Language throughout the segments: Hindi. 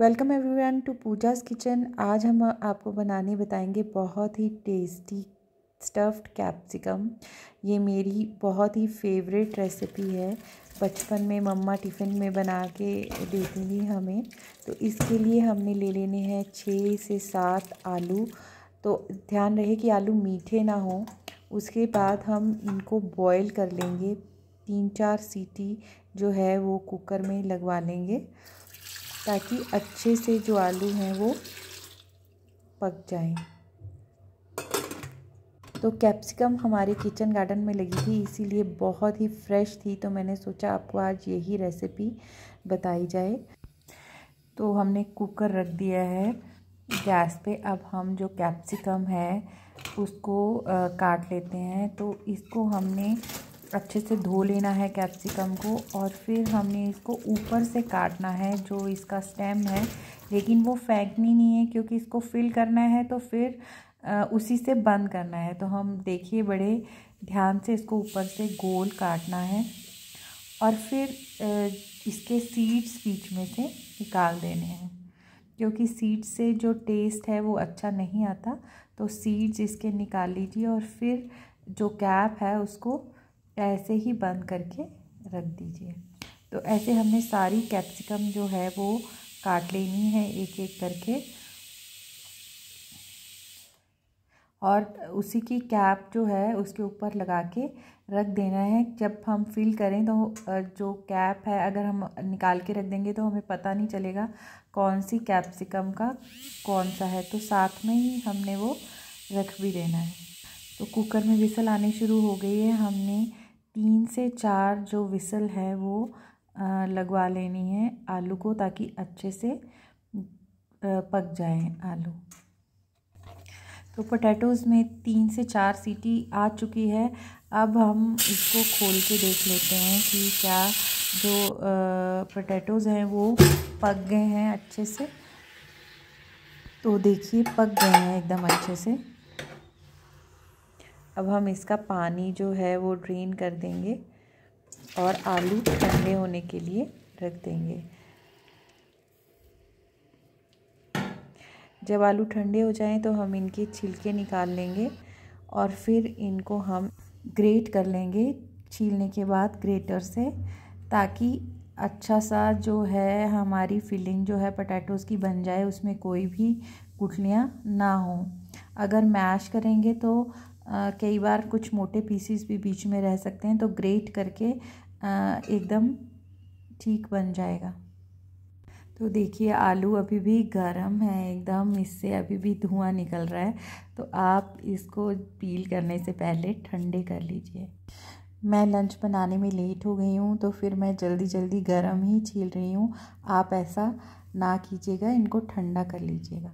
welcome everyone to Pooja's kitchen आज हम आपको बनाने बताएंगे बहुत ही टेस्टी स्टफ्ड कैप्सिकम ये मेरी बहुत ही फेवरेट रेसिपी है बचपन में मम्मा टिफ़िन में बना के देती थी हमें तो इसके लिए हमने ले लेने हैं छः से सात आलू तो ध्यान रहे कि आलू मीठे ना हो उसके बाद हम इनको बॉईल कर लेंगे तीन चार सीटी जो है वो कुकर में लगवा लेंगे ताकि अच्छे से जो आलू हैं वो पक जाए तो कैप्सिकम हमारे किचन गार्डन में लगी थी इसीलिए बहुत ही फ्रेश थी तो मैंने सोचा आपको आज यही रेसिपी बताई जाए तो हमने कुकर रख दिया है गैस पे अब हम जो कैप्सिकम है उसको आ, काट लेते हैं तो इसको हमने अच्छे से धो लेना है कैप्सिकम को और फिर हमने इसको ऊपर से काटना है जो इसका स्टेम है लेकिन वो फेंकनी नहीं है क्योंकि इसको फिल करना है तो फिर उसी से बंद करना है तो हम देखिए बड़े ध्यान से इसको ऊपर से गोल काटना है और फिर इसके सीड्स बीच में से निकाल देने हैं क्योंकि सीड्स से जो टेस्ट है वो अच्छा नहीं आता तो सीड्स इसके निकाल लीजिए और फिर जो कैप है उसको ऐसे ही बंद करके रख दीजिए तो ऐसे हमने सारी कैप्सिकम जो है वो काट लेनी है एक एक करके और उसी की कैप जो है उसके ऊपर लगा के रख देना है जब हम फिल करें तो जो कैप है अगर हम निकाल के रख देंगे तो हमें पता नहीं चलेगा कौन सी कैप्सिकम का कौन सा है तो साथ में ही हमने वो रख भी देना है तो कुकर में विसल आने शुरू हो गई है हमने तीन से चार जो विसल है वो लगवा लेनी है आलू को ताकि अच्छे से पक जाए आलू तो पोटैटोज़ में तीन से चार सीटी आ चुकी है अब हम इसको खोल के देख लेते हैं कि क्या जो पोटैटोज़ हैं वो पक गए हैं अच्छे से तो देखिए पक गए हैं एकदम अच्छे से अब हम इसका पानी जो है वो ड्रेन कर देंगे और आलू ठंडे होने के लिए रख देंगे जब आलू ठंडे हो जाएं तो हम इनके छिलके निकाल लेंगे और फिर इनको हम ग्रेट कर लेंगे छीलने के बाद ग्रेटर से ताकि अच्छा सा जो है हमारी फिलिंग जो है पटैटोज़ की बन जाए उसमें कोई भी गुठलियाँ ना हों अगर मैश करेंगे तो कई बार कुछ मोटे पीसीस भी बीच में रह सकते हैं तो ग्रेट करके एकदम ठीक बन जाएगा तो देखिए आलू अभी भी गर्म है एकदम इससे अभी भी धुआं निकल रहा है तो आप इसको पील करने से पहले ठंडे कर लीजिए मैं लंच बनाने में लेट हो गई हूँ तो फिर मैं जल्दी जल्दी गर्म ही छील रही हूँ आप ऐसा ना कीजिएगा इनको ठंडा कर लीजिएगा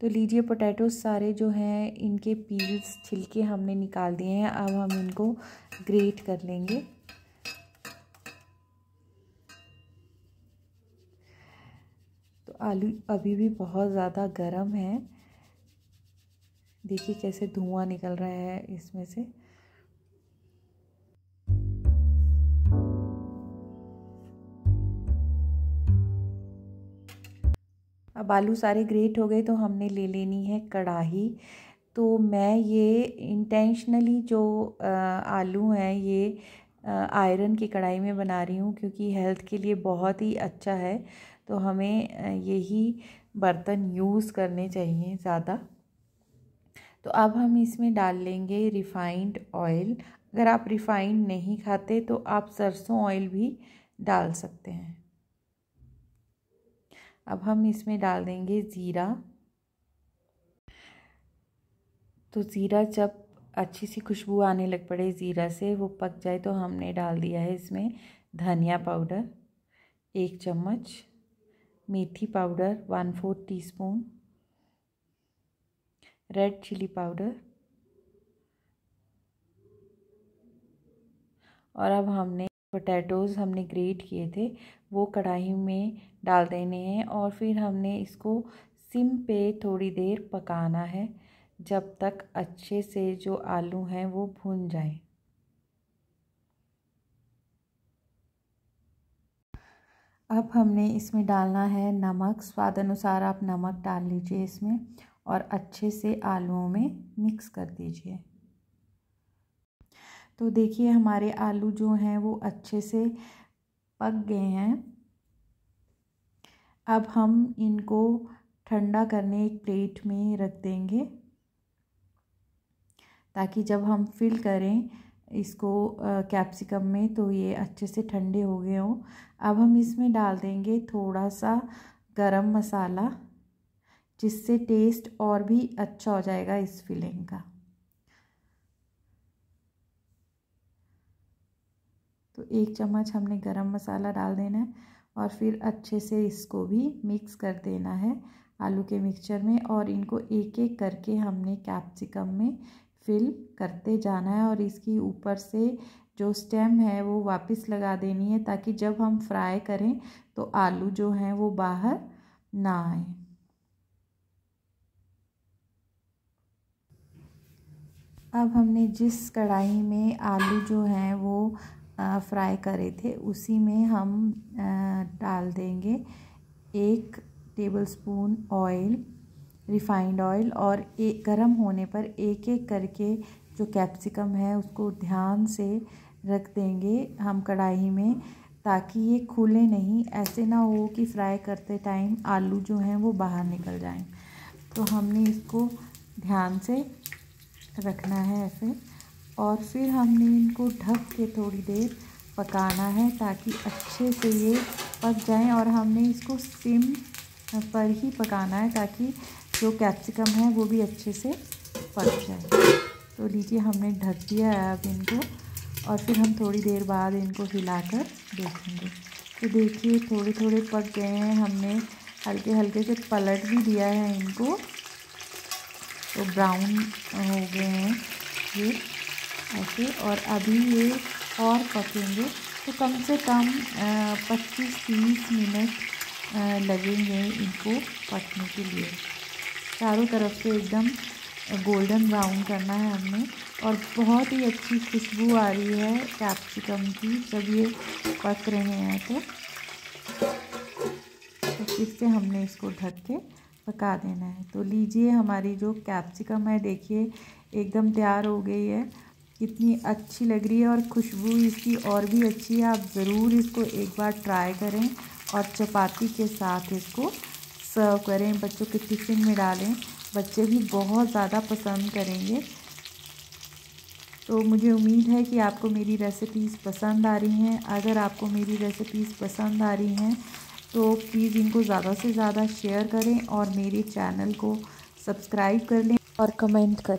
तो लीजिए पोटैटो सारे जो हैं इनके पील्स छिलके हमने निकाल दिए हैं अब हम इनको ग्रेट कर लेंगे तो आलू अभी भी बहुत ज़्यादा गर्म है देखिए कैसे धुआं निकल रहा है इसमें से बालू आलू सारे ग्रेट हो गए तो हमने ले लेनी है कढ़ाही तो मैं ये इंटेंशनली जो आलू हैं ये आयरन की कढ़ाई में बना रही हूँ क्योंकि हेल्थ के लिए बहुत ही अच्छा है तो हमें यही बर्तन यूज़ करने चाहिए ज़्यादा तो अब हम इसमें डाल लेंगे रिफाइंड ऑयल अगर आप रिफाइंड नहीं खाते तो आप सरसों ऑयल भी डाल सकते हैं अब हम इसमें डाल देंगे ज़ीरा तो ज़ीरा जब अच्छी सी खुशबू आने लग पड़े ज़ीरा से वो पक जाए तो हमने डाल दिया है इसमें धनिया पाउडर एक चम्मच मेथी powder one fourth teaspoon red chilli powder और अब हमने पोटैटोज़ हमने ग्रेट किए थे वो कढ़ाई में डाल देने हैं और फिर हमने इसको सिम पे थोड़ी देर पकाना है जब तक अच्छे से जो आलू हैं वो भून जाए अब हमने इसमें डालना है नमक स्वाद अनुसार आप नमक डाल लीजिए इसमें और अच्छे से आलूओं में मिक्स कर दीजिए तो देखिए हमारे आलू जो हैं वो अच्छे से पक गए हैं अब हम इनको ठंडा करने एक प्लेट में रख देंगे ताकि जब हम फिल करें इसको कैप्सिकम में तो ये अच्छे से ठंडे हो गए हों अब हम इसमें डाल देंगे थोड़ा सा गरम मसाला जिससे टेस्ट और भी अच्छा हो जाएगा इस फिलिंग का तो एक चम्मच हमने गरम मसाला डाल देना है और फिर अच्छे से इसको भी मिक्स कर देना है आलू के मिक्सचर में और इनको एक एक करके हमने कैप्सिकम में फिल करते जाना है और इसकी ऊपर से जो स्टेम है वो वापस लगा देनी है ताकि जब हम फ्राई करें तो आलू जो हैं वो बाहर ना आए अब हमने जिस कढ़ाई में आलू जो हैं वो फ्राई करे थे उसी में हम डाल देंगे एक टेबलस्पून ऑयल रिफाइंड ऑयल और एक गरम होने पर एक एक करके जो कैप्सिकम है उसको ध्यान से रख देंगे हम कढ़ाई में ताकि ये खुले नहीं ऐसे ना हो कि फ्राई करते टाइम आलू जो हैं वो बाहर निकल जाएं तो हमने इसको ध्यान से रखना है ऐसे और फिर हमने इनको ढक के थोड़ी देर पकाना है ताकि अच्छे से ये पक जाएं और हमने इसको सिम पर ही पकाना है ताकि जो कैप्सिकम है वो भी अच्छे से पक जाए तो लीजिए हमने ढक दिया है अब इनको और फिर हम थोड़ी देर बाद इनको हिलाकर देखेंगे तो देखिए थोड़े थोड़े पक गए हैं हमने हल्के हल्के से पलट भी दिया है इनको तो ब्राउन हो गए हैं ये ऐसे और अभी ये और पकेंगे तो कम से कम पच्चीस तीस मिनट लगेंगे इनको पकने के लिए चारों तरफ से एकदम गोल्डन ब्राउन करना है हमने और बहुत ही अच्छी खुशबू आ रही है कैप्सिकम की जब ये पक रहे हैं तो इससे तो हमने इसको ढक के पका देना है तो लीजिए हमारी जो कैप्सिकम है देखिए एकदम तैयार हो गई है इतनी अच्छी लग रही है और खुशबू इसकी और भी अच्छी है आप ज़रूर इसको एक बार ट्राई करें और चपाती के साथ इसको सर्व करें बच्चों के टिफ़िन में डालें बच्चे भी बहुत ज़्यादा पसंद करेंगे तो मुझे उम्मीद है कि आपको मेरी रेसिपीज़ पसंद आ रही हैं अगर आपको मेरी रेसिपीज़ पसंद आ रही हैं तो प्लीज़ इनको ज़्यादा से ज़्यादा शेयर करें और मेरे चैनल को सब्सक्राइब कर लें और कमेंट करें